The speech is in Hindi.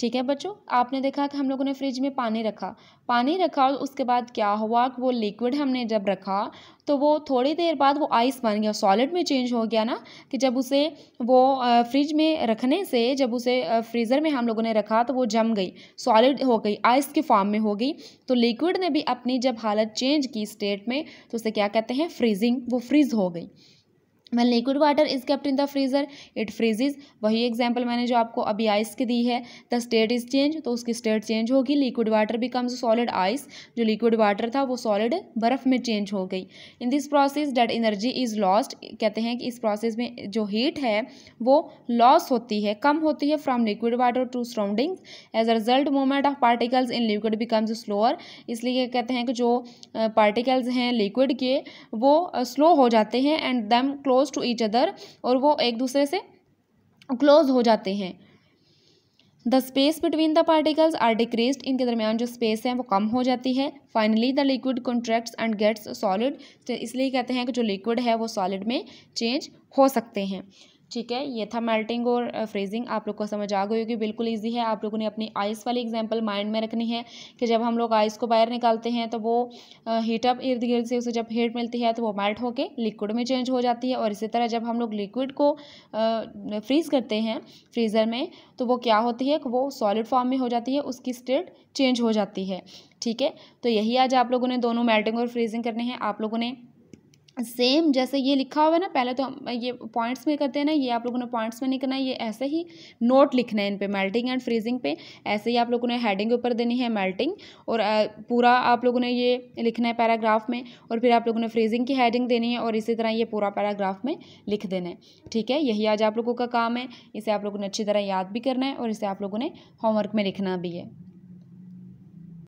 ठीक है बच्चों आपने देखा कि हम लोगों ने फ्रिज में पानी रखा पानी रखा और उसके बाद क्या हुआ कि वो लिक्विड हमने जब रखा तो वो थोड़ी देर बाद वो आइस बन गया सॉलिड में चेंज हो गया ना कि जब उसे वो फ्रिज में रखने से जब उसे फ्रीज़र में हम लोगों ने रखा तो वो जम गई सॉलिड हो गई आइस के फॉर्म में हो गई तो लिक्विड ने भी अपनी जब हालत चेंज की स्टेट में तो उसे क्या कहते हैं फ्रीजिंग वो फ्रीज़ हो गई when liquid water is kept in the freezer it freezes वही एग्जाम्पल मैंने जो आपको अभी आइस की दी है द स्टेट इज चेंज तो उसकी स्टेट चेंज होगी liquid water becomes solid ice जो लिक्विड वाटर था वो सॉलिड बर्फ में चेंज हो गई in this process that energy is lost कहते हैं कि इस प्रोसेस में जो हीट है वो लॉस होती है कम होती है from liquid water to surrounding as a result movement of particles in liquid becomes slower इसलिए कहते हैं कि जो पार्टिकल्स हैं लिक्विड के वो स्लो हो जाते हैं and them close close to each other और वो एक दूसरे से क्लोज हो जाते हैं the space between the particles are decrease इनके दरमियान जो स्पेस है वो कम हो जाती है finally the liquid contracts and gets solid तो इसलिए कहते हैं कि जो लिक्विड है वो सॉलिड में चेंज हो सकते हैं ठीक है ये था मेल्टिंग और फ्रीजिंग आप लोग को समझ आ गई होगी बिल्कुल ईजी है आप लोगों ने अपनी आइस वाली एग्जाम्पल माइंड में रखनी है कि जब हम लोग आइस को बाहर निकालते हैं तो वो हीटअप इर्द गिर्द से उसे जब हीट मिलती है तो वो मेल्ट होकर लिक्विड में चेंज हो जाती है और इसी तरह जब हम लोग लिक्विड को फ्रीज़ करते हैं फ्रीज़र में तो वो क्या होती है वो सॉलिड फॉर्म में हो जाती है उसकी स्टेट चेंज हो जाती है ठीक है तो यही आज आप लोगों ने दोनों मेल्टिंग और फ्रीजिंग करने हैं आप लोगों ने सेम जैसे ये लिखा हुआ है ना पहले तो ये पॉइंट्स में करते हैं ना ये आप लोगों ने पॉइंट्स में नहीं करना है ये ऐसे ही नोट लिखना है इन पे मेल्टिंग एंड फ्रीजिंग पे ऐसे ही आप लोगों ने हेडिंग के ऊपर देनी है मेल्टिंग और पूरा आप लोगों ने ये लिखना है पैराग्राफ में और फिर आप लोगों ने फ्रीजिंग की हेडिंग देनी है और इसी तरह ये पूरा पैराग्राफ में लिख देना है ठीक है यही आज आप लोगों का काम है इसे आप लोगों ने अच्छी तरह याद भी करना है और इसे आप लोगों ने होमवर्क में लिखना भी है